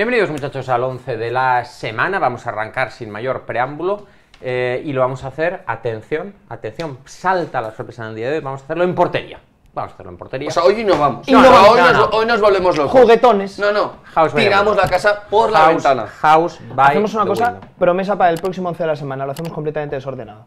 Bienvenidos muchachos al 11 de la semana, vamos a arrancar sin mayor preámbulo eh, y lo vamos a hacer, atención, atención, salta la sorpresa del día de hoy, vamos a hacerlo en portería. Vamos a hacerlo en portería. O sea, hoy no vamos. Hoy, nos, volvemos locos. Juguetones. No, no. House Tiramos la casa por la ventana. House by Hacemos una cosa, promesa para el próximo 11 de la semana, lo hacemos completamente desordenado.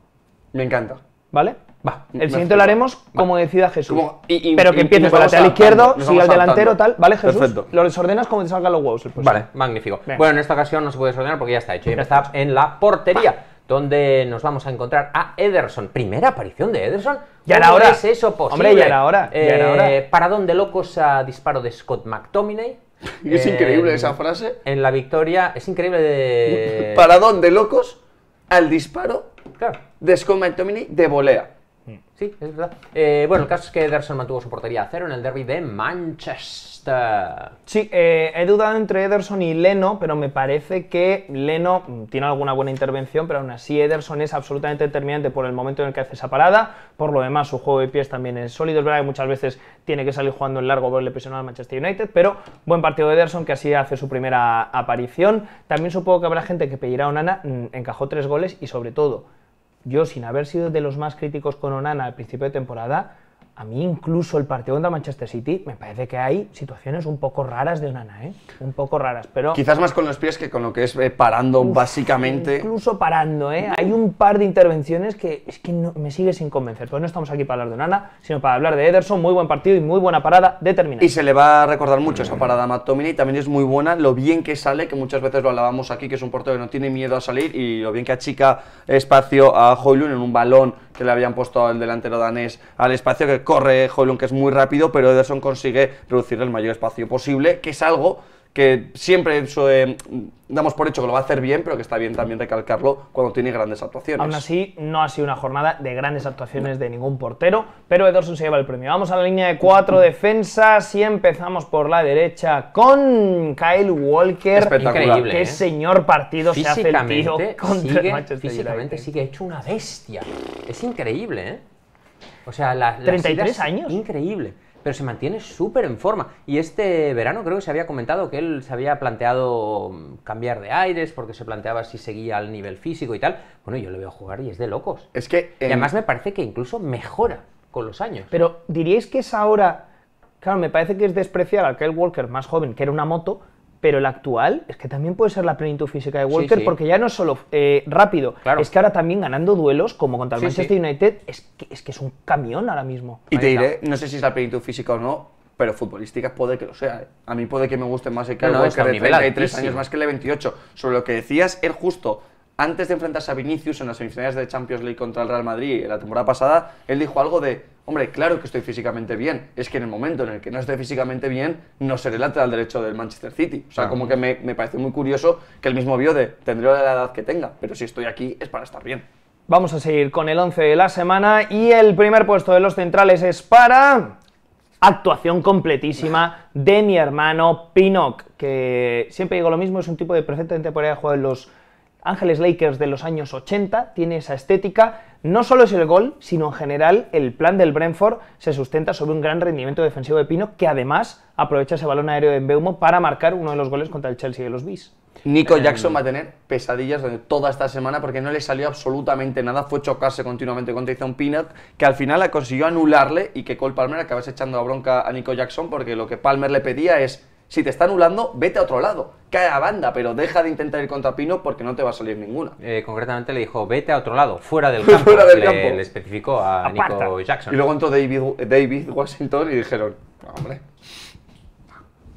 Me encanta. ¿Vale? Va. El siguiente lo haremos como decida Jesús. Pero que empiece empieces la por izquierdo, el delantero, tal. ¿Vale, Jesús? Lo desordenas como te salgan los huevos. Pues vale, magnífico. Bueno, en esta ocasión no se puede desordenar porque ya está hecho. Y está en la portería, donde nos vamos a encontrar a Ederson. Primera aparición de Ederson. Ya ahora es eso posible? Hombre, ya ahora hora, eh, ¿Para dónde locos a disparo de Scott McTominay? Es increíble eh, esa frase. En la victoria, es increíble de... ¿Para dónde, locos? Al disparo de de volea. Mm. Sí, es verdad. Eh, bueno, el caso es que Ederson mantuvo su portería a cero en el derby de Manchester. Sí, eh, he dudado entre Ederson y Leno, pero me parece que Leno mm, tiene alguna buena intervención, pero aún así Ederson es absolutamente determinante por el momento en el que hace esa parada. Por lo demás, su juego de pies también es sólido. Es verdad que muchas veces tiene que salir jugando en largo por el Manchester United, pero buen partido de Ederson que así hace su primera aparición. También supongo que habrá gente que pedirá a Onana, mm, encajó tres goles y sobre todo yo sin haber sido de los más críticos con Onana al principio de temporada, a mí incluso el partido contra Manchester City me parece que hay situaciones un poco raras de Onana, ¿eh? Un poco raras, pero... Quizás más con los pies que con lo que es eh, parando básicamente. Incluso parando, ¿eh? Hay un par de intervenciones que es que me sigue sin convencer. Pues no estamos aquí para hablar de Onana, sino para hablar de Ederson, muy buen partido y muy buena parada determinante. Y se le va a recordar mucho esa parada a Matt también es muy buena, lo bien que sale, que muchas veces lo hablábamos aquí, que es un portero que no tiene miedo a salir y lo bien que achica espacio a Hoylund en un balón que le habían puesto al delantero danés al espacio que corre Hoylund, que es muy rápido, pero Ederson consigue reducir el mayor espacio posible, que es algo que siempre eh, damos por hecho que lo va a hacer bien, pero que está bien también recalcarlo cuando tiene grandes actuaciones. Aún así, no ha sido una jornada de grandes actuaciones de ningún portero, pero Ederson se lleva el premio. Vamos a la línea de cuatro defensas y empezamos por la derecha con Kyle Walker. increíble ¿eh? Qué señor partido se hace el contra Físicamente sigue hecho una bestia. Es increíble, ¿eh? O sea, la, 33 años. Increíble. Pero se mantiene súper en forma. Y este verano creo que se había comentado que él se había planteado mm, cambiar de aires porque se planteaba si seguía al nivel físico y tal. Bueno, yo le veo jugar y es de locos. Es que. Y además me parece que incluso mejora con los años. Pero diríais que es ahora. Claro, me parece que es despreciar al Kyle Walker más joven, que era una moto, pero el actual es que también puede ser la plenitud física de Walker, porque ya no es solo eh, rápido, es que ahora también ganando duelos, como contra el Manchester United, es que, es un camión ahora mismo. Y te diré, no sé si es la plenitud física o no, pero futbolística puede que lo sea. ¿eh? A mí puede que me guste más el que no, Walker de años más que el 28. Sobre lo que decías, él justo antes de enfrentarse a Vinicius en las semifinales de Champions League contra el Real Madrid en la temporada pasada, él dijo algo de Hombre, claro que estoy físicamente bien. Es que en el momento en el que no esté físicamente bien, no seré lateral derecho del Manchester City. O sea, ah. como que me, parece muy curioso que el mismo vio de la edad que tenga, pero si estoy aquí es para estar bien. Vamos a seguir con el 11 de la semana y el primer puesto de los centrales es para actuación completísima de mi hermano Pinoc, que siempre digo lo mismo, es un tipo de perfectamente podría jugar en los Ángeles Lakers de los años 80 tiene esa estética. No solo es el gol, sino en general el plan del Brentford se sustenta sobre un gran rendimiento defensivo de Pino, que además aprovecha ese balón aéreo de Beumo para marcar uno de los goles contra el Chelsea de los Bees. Nico eh, Jackson va a tener pesadillas toda esta semana porque no le salió absolutamente nada, fue chocarse continuamente contra Ethan Pinnock, que al final la consiguió anularle y que Cole Palmer acabase echando la bronca a Nico Jackson porque lo que Palmer le pedía es si te está anulando, vete a otro lado. Cae a banda, pero deja de intentar ir contra Pino porque no te va a salir ninguna. Eh, concretamente le dijo, vete a otro lado, fuera del campo. fuera del le, especificó a Nico Jackson. Y luego entró David, Washington y dijeron, hombre,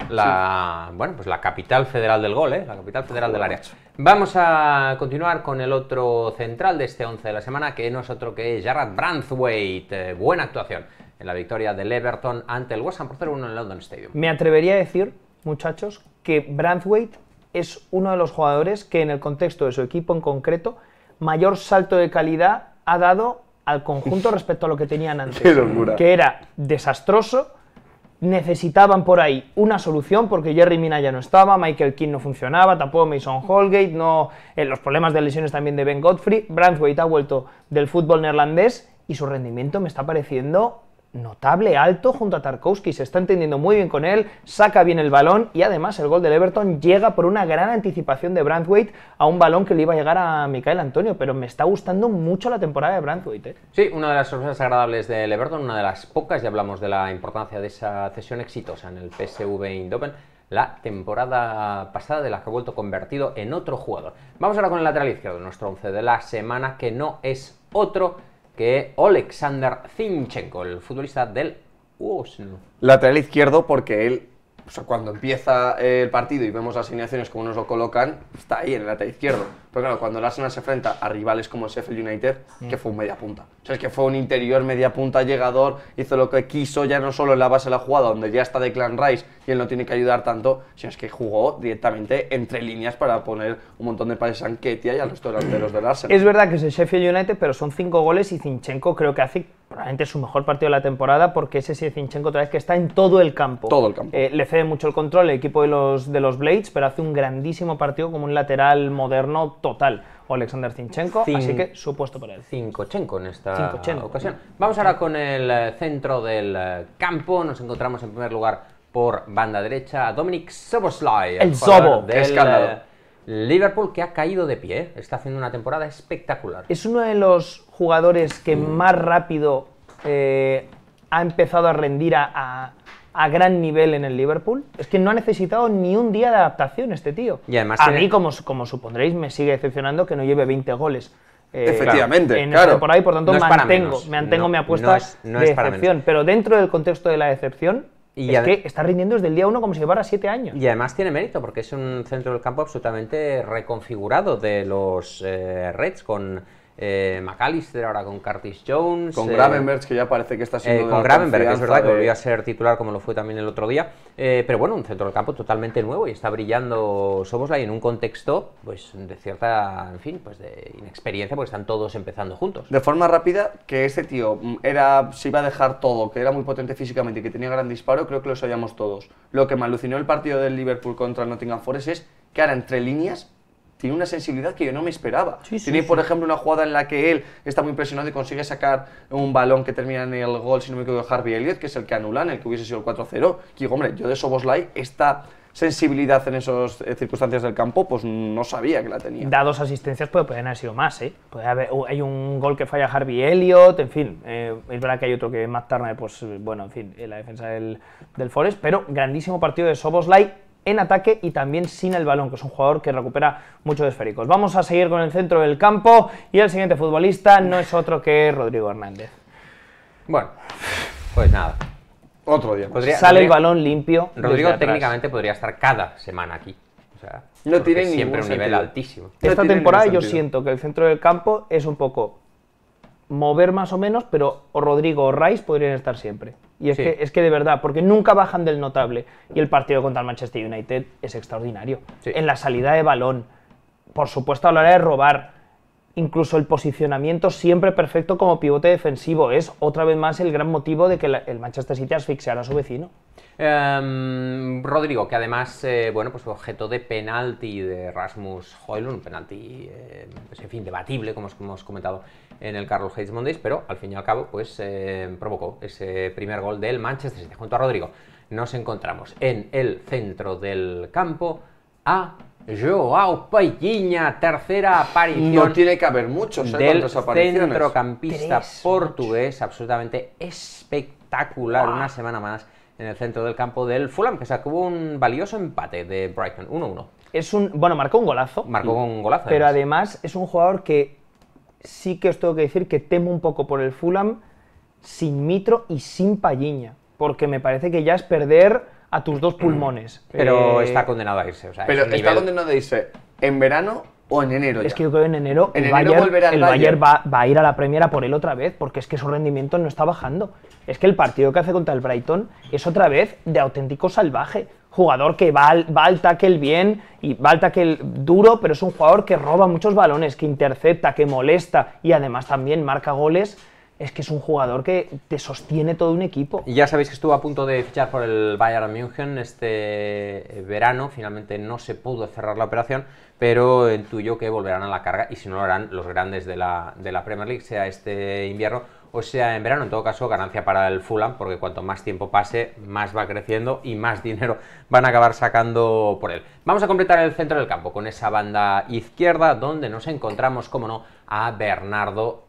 la, bueno, pues la capital federal del gol, ¿eh? la capital federal del área. Vamos a continuar con el otro central de este 11 de la semana, que no es otro que Jarrett Branthwaite. Eh, buena actuación en la victoria del Everton ante el West Ham por 0-1 en el London Stadium. Me atrevería a decir muchachos, que Branthwaite es uno de los jugadores que en el contexto de su equipo en concreto mayor salto de calidad ha dado al conjunto respecto a lo que tenían antes. Qué Que era desastroso, necesitaban por ahí una solución porque Jerry Mina ya no estaba, Michael King no funcionaba, tampoco Mason Holgate, no, eh, los problemas de lesiones también de Ben Godfrey, Branthwaite ha vuelto del fútbol neerlandés y su rendimiento me está pareciendo notable, alto junto a Tarkowski se está entendiendo muy bien con él, saca bien el balón y además el gol del Everton llega por una gran anticipación de Brandweight a un balón que le iba a llegar a Mikael Antonio, pero me está gustando mucho la temporada de Brandweight. ¿eh? Sí, una de las sorpresas agradables del Everton, una de las pocas, ya hablamos de la importancia de esa cesión exitosa en el PSV Eindhoven, la temporada pasada de la que ha vuelto convertido en otro jugador. Vamos ahora con el lateral izquierdo, nuestro once de la semana, que no es otro que Oleksandr Zinchenko, el futbolista del Oslo. Lateral izquierdo porque él o sea, cuando empieza eh, el partido y vemos las asignaciones como nos lo colocan, está ahí en el lateral izquierdo. Pero claro, cuando el Arsenal se enfrenta a rivales como el Sheffield United, mm. que fue un media punta. O sea, es que fue un interior media punta llegador, hizo lo que quiso, ya no solo en la base de la jugada, donde ya está de Clan Rice y él no tiene que ayudar tanto, sino es que jugó directamente entre líneas para poner un montón de pases a Anquetia y a los delanteros del Arsenal. Es verdad que es el Sheffield United, pero son cinco goles y Zinchenko creo que hace es su mejor partido de la temporada porque ese Zinchenko otra vez que está en todo el campo. Todo el campo. Eh, le cede mucho el control el equipo de los, de los Blades, pero hace un grandísimo partido como un lateral moderno total. Alexander Zinchenko, así que su puesto para él. Zinchenko en esta ocasión. Vamos ahora con el eh, centro del eh, campo. Nos encontramos en primer lugar por banda derecha a Dominic Soboslai. El Sobo. Del, Liverpool que ha caído de pie, está haciendo una temporada espectacular. Es uno de los jugadores que mm. más rápido eh, ha empezado a rendir a, gran nivel en el Liverpool. Es que no ha necesitado ni un día de adaptación este tío. Y además a mí, como, como supondréis, me sigue decepcionando que no lleve 20 goles. Eh, Efectivamente, en claro. Por ahí, por tanto, me mantengo, mantengo mi apuesta decepción. Pero dentro del contexto de la decepción, es que está rindiendo desde el día 1 como si llevara 7 años. Y además tiene mérito, porque es un centro del campo absolutamente reconfigurado de los eh, Reds, con eh, McAllister, ahora con Curtis Jones. Con eh, Gravenberg, que ya parece que está siendo. Eh, con Gravenberg, es verdad que volvió a ser titular como lo fue también el otro día. Eh, pero bueno, un centro del campo totalmente nuevo y está brillando Soboslay en un contexto pues de cierta, en fin, pues de inexperiencia, porque están todos empezando juntos. De forma rápida, que este tío mm, era, se iba a dejar todo, que era muy potente físicamente y que tenía gran disparo, creo que lo sabíamos todos. Lo que me alucinó el partido del Liverpool contra Nottingham Forest es que ahora entre líneas tiene una sensibilidad que yo no me esperaba. Sí, tiene, por ejemplo, una jugada en la que él está muy impresionado y consigue sacar un balón que termina en el gol, si no me equivoco, de Harvey Elliott, que es el que anulan, el que hubiese sido el 4-0. hombre, yo de Soboslai esta sensibilidad en esas eh, circunstancias del campo, pues no sabía que la tenía. Da dos asistencias, pues pueden haber sido más, ¿eh? haber, uh, hay un gol que falla Harvey Elliott, en fin, eh, es verdad que hay otro que más tarde, pues bueno, en fin, en la defensa del, del Forest, pero grandísimo partido de Soboslai, en ataque y también sin el balón, que es un jugador que recupera muchos esféricos. Vamos a seguir con el centro del campo y el siguiente futbolista no es otro que Rodrigo Hernández. Bueno, pues nada. Otro día. Sale el balón limpio. Rodrigo técnicamente podría estar cada semana aquí. no tiene siempre un nivel altísimo. Esta temporada yo siento que el centro del campo es un poco mover más o menos, pero o Rodrigo o Rice podrían estar siempre. Y es, que, es que de verdad, porque nunca bajan del notable. Y el partido contra el Manchester United es extraordinario. En la salida de balón, por supuesto a la hora de robar, incluso el posicionamiento siempre perfecto como pivote defensivo. Es otra vez más el gran motivo de que el Manchester City asfixiara a su vecino. Em, Rodrigo, que además, eh, bueno, pues objeto de penalti de Rasmus Hoylund, un penalti, eh, pues, fin, debatible, como, hemos comentado en el Carlos Hayes Mondays, pero al fin y al cabo, pues eh, provocó ese primer gol del Manchester City. Junto a Rodrigo nos encontramos en el centro del campo a Joao Payiña, tercera aparición. No tiene que haber muchos, ¿eh? del centrocampista portugués, absolutamente espectacular, una semana más en el centro del campo del Fulham, que sacó un valioso empate de Brighton, 1-1. Es un, bueno, marcó un golazo. Marcó un mm. golazo. Pero además. es un jugador que sí que os tengo que decir que temo un poco por el Fulham sin Mitro y sin Payiña porque me parece que ya es perder a tus dos mm. pulmones. Pero eh, está condenado a irse. pero está condenado a irse en verano o en enero. Es que yo creo que en enero, en el, el va, a ir a la premiera por él otra vez, porque es que su rendimiento no está bajando. Es que el partido que hace contra el Brighton es otra vez de auténtico salvaje. Jugador que va al, va al tackle bien y va al tackle duro, pero es un jugador que roba muchos balones, que intercepta, que molesta y además también marca goles es que es un jugador que te sostiene todo un equipo. Y ya sabéis que estuvo a punto de fichar por el Bayern München este eh, verano, finalmente no se pudo cerrar la operación, pero intuyo que volverán a la carga y si no lo harán los grandes de la, de la Premier League, sea este invierno o sea en verano. En todo caso, ganancia para el Fulham, porque cuanto más tiempo pase, más va creciendo y más dinero van a acabar sacando por él. Vamos a completar el centro del campo con esa banda izquierda, donde nos encontramos, como no, a Bernardo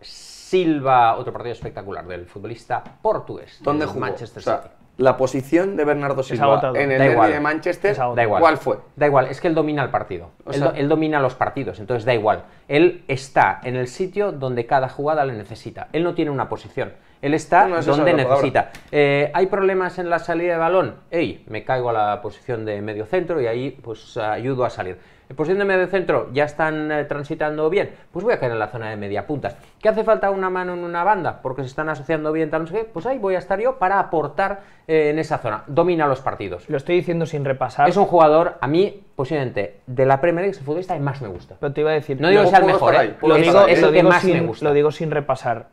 Silva, otro partido espectacular del futbolista portugués. ¿Dónde jugó? Manchester City. La posición de Bernardo Silva en el derby de Manchester, da igual. ¿cuál fue? Da igual, es que él domina el partido. él, domina los partidos, entonces da igual. Él está en el sitio donde cada jugada le necesita. Él no tiene una posición. Él está donde necesita. Eh, ¿Hay problemas en la salida de balón? Ey, me caigo a la posición de medio centro y ahí pues ayudo a salir. En pues posición de medio centro ya están eh, transitando bien, pues voy a caer en la zona de media puntas. ¿Qué hace falta una mano en una banda? Porque se están asociando bien, tal, no sé qué, pues ahí voy a estar yo para aportar eh, en esa zona. Domina los partidos. Lo estoy diciendo sin repasar. Es un jugador, a mí, posiblemente, de la Premier League, es el futbolista que más me gusta. Pero te iba a decir... No digo que sea el mejor, ¿eh? lo, digo, sin, digo sin repasar,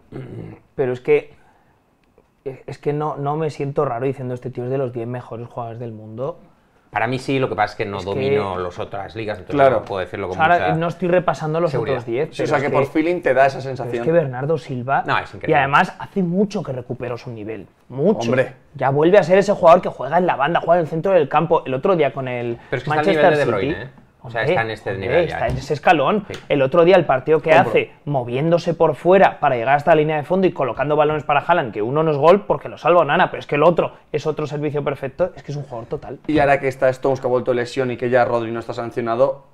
pero es que es que no, no me siento raro diciendo este tío es de los 10 mejores jugadores del mundo. Para mí sí, lo que pasa es que no domino las otras ligas, entonces claro. no puedo decirlo con no estoy repasando los otros 10. o sea, que, por feeling te da esa sensación. es que Bernardo Silva... Y además hace mucho que recuperó su nivel. Mucho. Hombre. Ya vuelve a ser ese jugador que juega en la banda, juega en el centro del campo. El otro día con el Manchester de, de ¿eh? o sea, está en este nivel. está en ¿eh? ese escalón. El otro día el partido que hace moviéndose por fuera para llegar hasta la línea de fondo y colocando balones para Haaland, que uno no es gol porque lo salva Nana, pero es que el otro es otro servicio perfecto, es que es un jugador total. Y ahora que está Stones que ha vuelto lesión y que ya Rodri no está sancionado,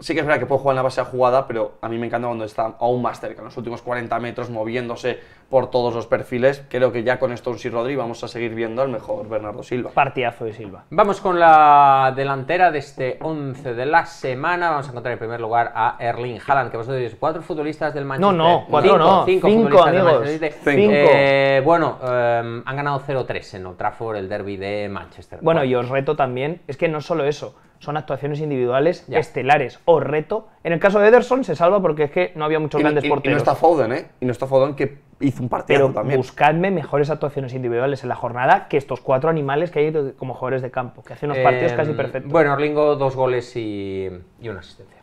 sí que es verdad que puedo jugar en la base a jugada, pero a mí me encanta cuando está aún más cerca, en los últimos 40 metros, moviéndose por todos los perfiles. Creo que ya con esto, y Rodri vamos a seguir viendo al mejor Bernardo Silva. Partidazo de Silva. Vamos con la delantera de este 11 de la semana. Vamos a encontrar en primer lugar a Erling Haaland, que vosotros diréis, cuatro futbolistas del Manchester. No, no, cuatro no. Cinco, cinco amigos. Del Manchester. Cinco. Eh, bueno, em, han ganado 0-3 en Old el derby de Manchester. bueno, y os reto también, es que no solo eso, son actuaciones individuales estelares o reto. En el caso de Ederson se salva porque es que no había muchos grandes porteros. Y no está Foden, ¿eh? Y no está Foden que hizo un partido Pero también. buscadme mejores actuaciones individuales en la jornada que estos cuatro animales que hay como jugadores de campo, que hacen unos partidos casi em, perfectos. Bueno, Orlingo, dos goles y, una asistencia.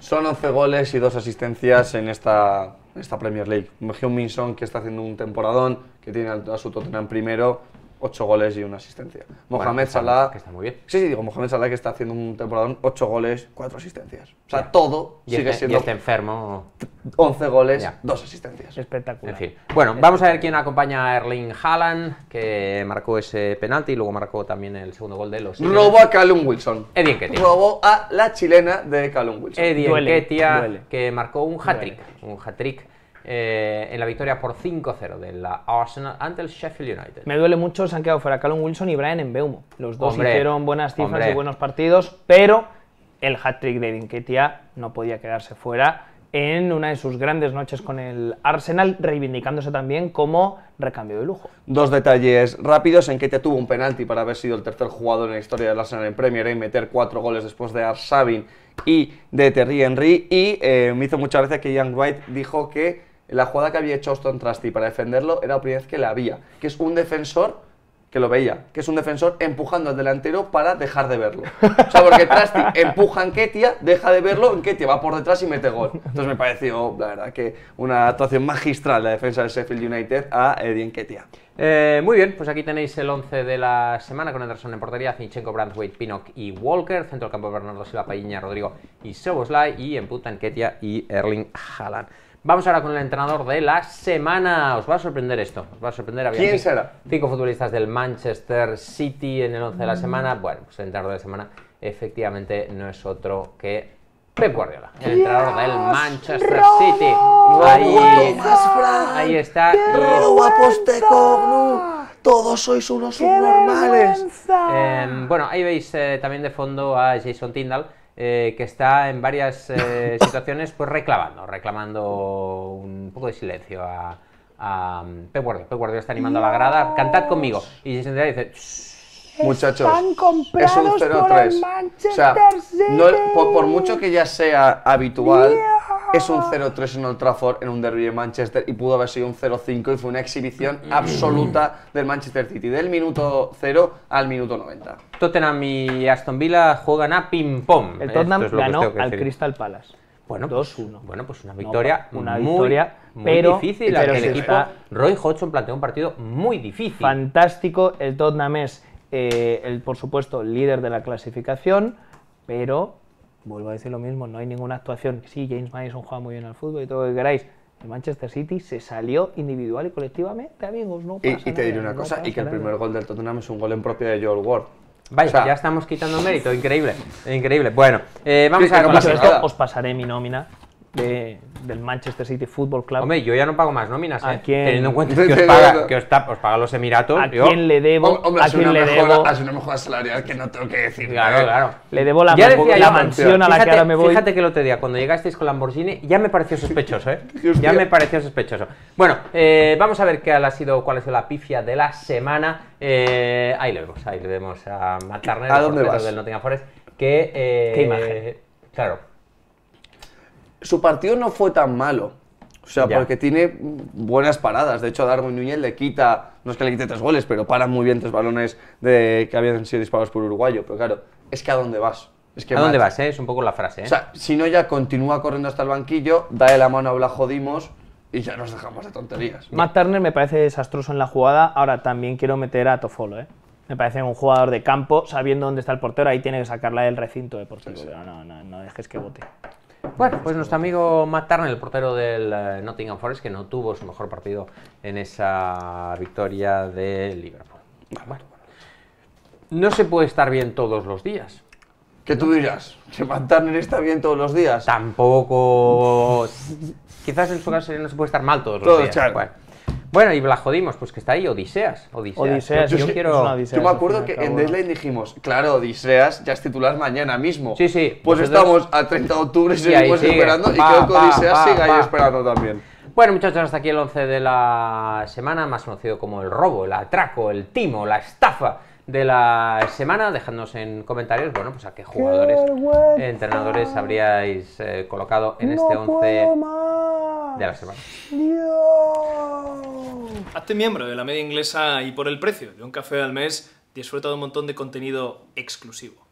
Son 11 goles y dos asistencias en esta, esta Premier League. heung Minson, que está haciendo un temporadón, que tiene a su Tottenham primero, 8 goles y una asistencia. Mohamed Salah. Que está muy bien. Sí, sí, digo, Mohamed Salah que está haciendo un temporadón, 8 goles, 4 asistencias. O sea, todo sigue este, siendo. Y este enfermo. 11 goles, 2 asistencias. Espectacular. En fin. Bueno, vamos a ver quién acompaña a Erling Haaland, que marcó ese penalti y luego marcó también el segundo gol de los. Robo a Callum Wilson. Eddie Robó a la chilena de Callum Wilson. Eddie que marcó un hat-trick. Un hat-trick eh, en la victoria por 5-0 de la Arsenal ante el Sheffield United. Me duele mucho, se han quedado fuera Callum Wilson y Brian en Beumo, Los dos hicieron buenas cifras y buenos partidos, pero el hat-trick de Dinketia no podía quedarse fuera en una de sus grandes noches con el Arsenal, reivindicándose también como recambio de lujo. Dos detalles rápidos, en que te tuvo un penalti para haber sido el tercer jugador en la historia del Arsenal en Premier y meter cuatro goles después de Arsabin y de Terry Henry, y eh, me hizo muchas veces que Ian Wright dijo que la jugada que había hecho Austin Trusty para defenderlo era la primera vez que la había, que es un defensor que lo veía, que es un defensor empujando al delantero para dejar de verlo. O sea, porque Trusty empuja a Ketia, deja de verlo, en Ketia, va por detrás y mete gol. Entonces me pareció, la verdad, que una actuación magistral la defensa del Sheffield United a Eddie en Eh, muy bien, pues aquí tenéis el 11 de la semana con Anderson en portería, Zinchenko, Wade, Pinock y Walker, centro del campo Bernardo Silva, Paiña, Rodrigo y Soboslai y en punta Ketia y Erling Haaland. Vamos ahora con el entrenador de la semana. Os va a sorprender esto. Os va a sorprender. ¿Quién será? Cinco futbolistas del Manchester City en el 11 de la semana. Bueno, pues el entrenador de la semana efectivamente no es otro que Pep Guardiola, el entrenador del Manchester City. Ahí, ahí está. todos sois unos subnormales. Eh, em, bueno, ahí veis eh, también de fondo a Jason Tyndall eh, que está en varias eh, situaciones pues reclamando, reclamando un poco de silencio a, a Pep Guardiola. está animando a la grada, cantad conmigo. Y se y dice muchachos. es un 0 por Manchester por, mucho que ya sea habitual, es un 0-3 en Old Trafford en un derby de Manchester y pudo haber sido un 0-5 y fue una exhibición mm. absoluta del Manchester City, del minuto 0 al minuto 90. Tottenham y Aston Villa juegan a ping-pong. El Tottenham ganó al Crystal Palace. Bueno, 2-1. Pues, bueno, pues una victoria, muy, pero, difícil. el equipo Roy Hodgson planteó un partido muy difícil. Fantástico, el Tottenham es eh, el, por supuesto, líder de la clasificación, pero, vuelvo a decir lo mismo, no hay ninguna actuación. Sí, James Madison juega muy bien al fútbol y todo lo que queráis, el Manchester City se salió individual y colectivamente, amigos. No y, te diré una cosa, y que el primer gol del Tottenham es un gol en propio de Joel Ward. Vaya, ya estamos quitando mérito, increíble, increíble. Bueno, eh, vamos a ver. os pasaré mi nómina del Manchester City Football Club. Hombre, yo ya no pago más nóminas, ¿eh? Quién, teniendo en cuenta que os paga, que os, paga los Emiratos. ¿A quién le debo? ¿A quién le debo? una salarial que no tengo que decir. Claro, ¿eh? claro. Le debo la, mansión a la que ahora me voy. Fíjate que el otro día, cuando llegasteis con Lamborghini, ya me pareció sospechoso, ¿eh? ya me pareció sospechoso. Bueno, eh, vamos a ver qué ha sido, cuál ha sido la pifia de la semana. Eh, ahí lo vemos, ahí lo vemos a Matarne ¿A dónde vas? Forest. Que, imagen? Claro, su partido no fue tan malo. O sea, porque tiene buenas paradas. De hecho, Darwin Núñez le quita, no es que le quite tres goles, pero para muy bien tres balones que habían sido disparados por uruguayo. Pero claro, es que a dónde vas. Es que ¿A dónde vas? Eh? Es un poco la frase. Eh. O sea, si no, ya continúa corriendo hasta el banquillo, da la mano a Bla Jodimos y ya nos dejamos de tonterías. Matt Turner me parece desastroso en la jugada. Ahora también quiero meter a Tofolo. Eh. Me parece un jugador de campo, sabiendo dónde está el portero, ahí tiene que sacarla del recinto de portero. no, no, no dejes que bote. Bueno, pues nuestro amigo Matt Turner, el portero del eh, Nottingham Forest, que no tuvo su mejor partido en esa victoria de Liverpool. no se puede estar bien todos los días. ¿Qué tú dirás? ¿Que Matt Turner está bien todos los días? Tampoco. Quizás en su caso no se puede estar mal todos, los días. Bueno, y la jodimos, pues que está ahí, Odiseas. Odiseas. Yo, quiero... yo me acuerdo que en Deadline dijimos, claro, Odiseas ya es titular mañana mismo. Sí, sí. Pues estamos a 30 de octubre y seguimos esperando, y creo que Odiseas sigue ahí esperando también. Bueno, muchachos, hasta aquí el 11 de la semana, más conocido como el robo, el atraco, el timo, la estafa de la semana. Dejadnos en comentarios, bueno, pues a qué jugadores, entrenadores habríais eh, colocado en este 11 de la semana. Hazte miembro de la media inglesa y por el precio de un café al mes disfruta de un montón de contenido exclusivo.